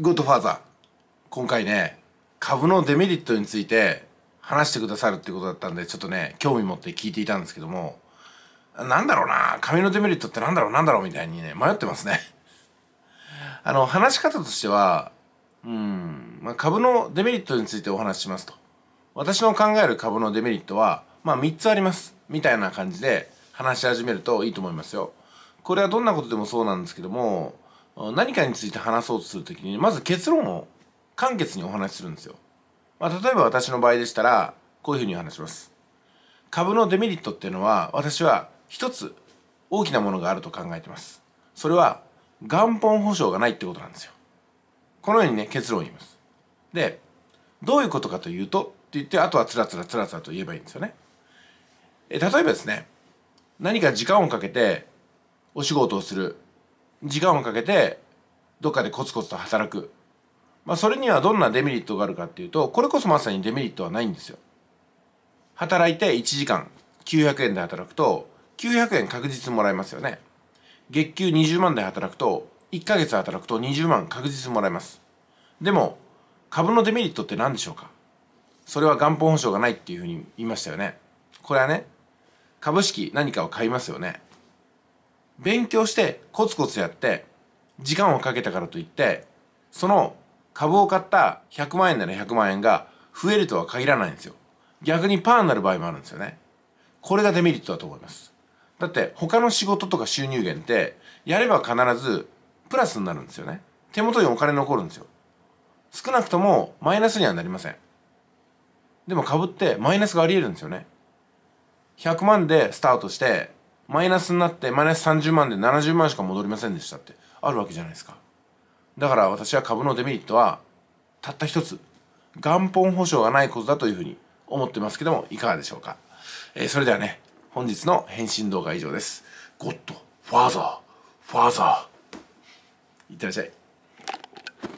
ゴッドファーザー今回ね株のデメリットについて話してくださるってことだったんでちょっとね興味持って聞いていたんですけどもなんだろうな紙のデメリットってなんだろうなんだろうみたいにね迷ってますね あの話し方としてはうん、まあ、株のデメリットについてお話ししますと私の考える株のデメリットはまあ3つありますみたいな感じで話し始めるといいと思いますよこれはどんなことでもそうなんですけども何かについて話そうとするときにまず結論を簡潔にお話しするんですよ、まあ、例えば私の場合でしたらこういうふうに話します株のデメリットっていうのは私は一つ大きなものがあると考えてますそれは元本保証がないってことなんですよこのようにね結論を言いますでどういうことかというとって言ってあとはつらつらつらつらと言えばいいんですよねえ例えばですね何か時間をかけてお仕事をする時間をかけてどっかでコツコツと働く、まあ、それにはどんなデメリットがあるかっていうとこれこそまさにデメリットはないんですよ。働いて1時間900円で働くと900円確実もらえますよね。月給20万で働くと1ヶ月働くと20万確実もらえます。でも株のデメリットって何でしょうかそれは元本保証がないっていうふうに言いましたよね。これはね株式何かを買いますよね。勉強してコツコツやって時間をかけたからといってその株を買った100万円なら100万円が増えるとは限らないんですよ逆にパーになる場合もあるんですよねこれがデメリットだと思いますだって他の仕事とか収入源ってやれば必ずプラスになるんですよね手元にお金残るんですよ少なくともマイナスにはなりませんでも株ってマイナスがありえるんですよね100万でスタートしてマイナスになってマイナス30万で70万しか戻りませんでしたってあるわけじゃないですかだから私は株のデメリットはたった一つ元本保証がないことだというふうに思ってますけどもいかがでしょうか、えー、それではね本日の返信動画は以上ですゴッドファーザーファーザーいってらっしゃい